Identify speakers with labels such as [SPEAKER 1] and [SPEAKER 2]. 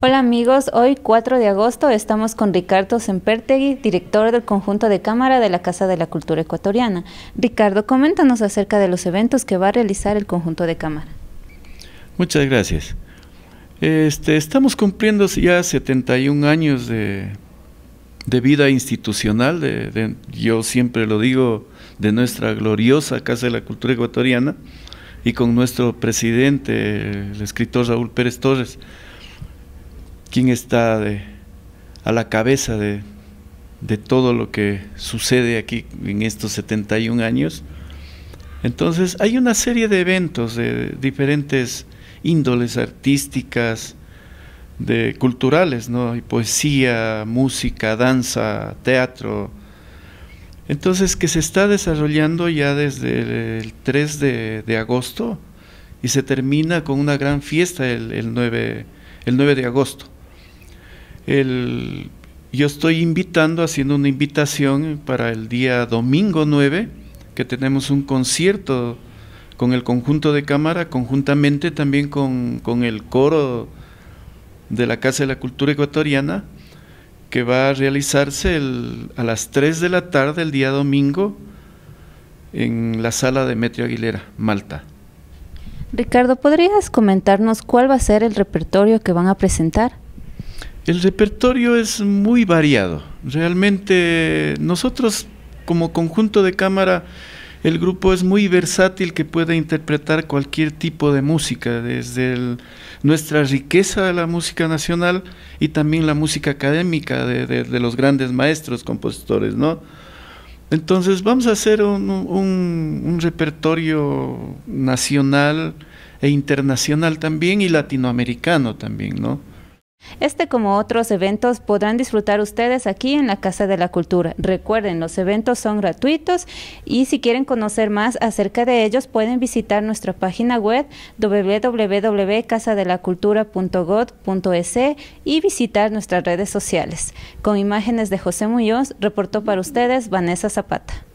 [SPEAKER 1] Hola amigos, hoy 4 de agosto estamos con Ricardo Sempertegui, director del conjunto de cámara de la Casa de la Cultura Ecuatoriana. Ricardo, coméntanos acerca de los eventos que va a realizar el conjunto de cámara.
[SPEAKER 2] Muchas gracias. Este, estamos cumpliendo ya 71 años de, vida institucional, yo siempre lo digo, de nuestra gloriosa Casa de la Cultura Ecuatoriana y con nuestro presidente, el escritor Raúl Pérez Torres quién está a la cabeza de, todo lo que sucede aquí en estos 71 años. Entonces hay una serie de eventos de diferentes índoles artísticas, de culturales, ¿no? poesía, música, danza, teatro. Entonces que se está desarrollando ya desde el 3 de, agosto y se termina con una gran fiesta el 9 de agosto yo estoy invitando, haciendo una invitación para el día domingo 9, que tenemos un concierto con el conjunto de cámara, conjuntamente también con, el coro de la Casa de la Cultura Ecuatoriana, que va a realizarse a las 3 de la tarde el día domingo en la sala de Metro Aguilera, Malta.
[SPEAKER 1] Ricardo, ¿podrías comentarnos cuál va a ser el repertorio que van a presentar?
[SPEAKER 2] El repertorio es muy variado. Realmente nosotros como conjunto de cámara, el grupo es muy versátil que puede interpretar cualquier tipo de música, desde nuestra riqueza de la música nacional y también la música académica de, los grandes maestros compositores, ¿no? Entonces vamos a hacer un, un repertorio nacional e internacional también y latinoamericano también, ¿no?
[SPEAKER 1] Este como otros eventos podrán disfrutar ustedes aquí en la Casa de la Cultura. Recuerden, los eventos son gratuitos y si quieren conocer más acerca de ellos pueden visitar nuestra página web www.casadelacultura.gov.es y visitar nuestras redes sociales. Con imágenes de José Muñoz, reportó para ustedes Vanessa Zapata.